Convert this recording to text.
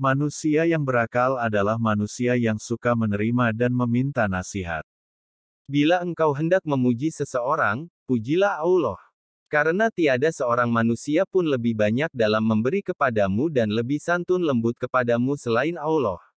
Manusia yang berakal adalah manusia yang suka menerima dan meminta nasihat. Bila engkau hendak memuji seseorang, pujilah Allah. Karena tiada seorang manusia pun lebih banyak dalam memberi kepadamu dan lebih santun lembut kepadamu selain Allah.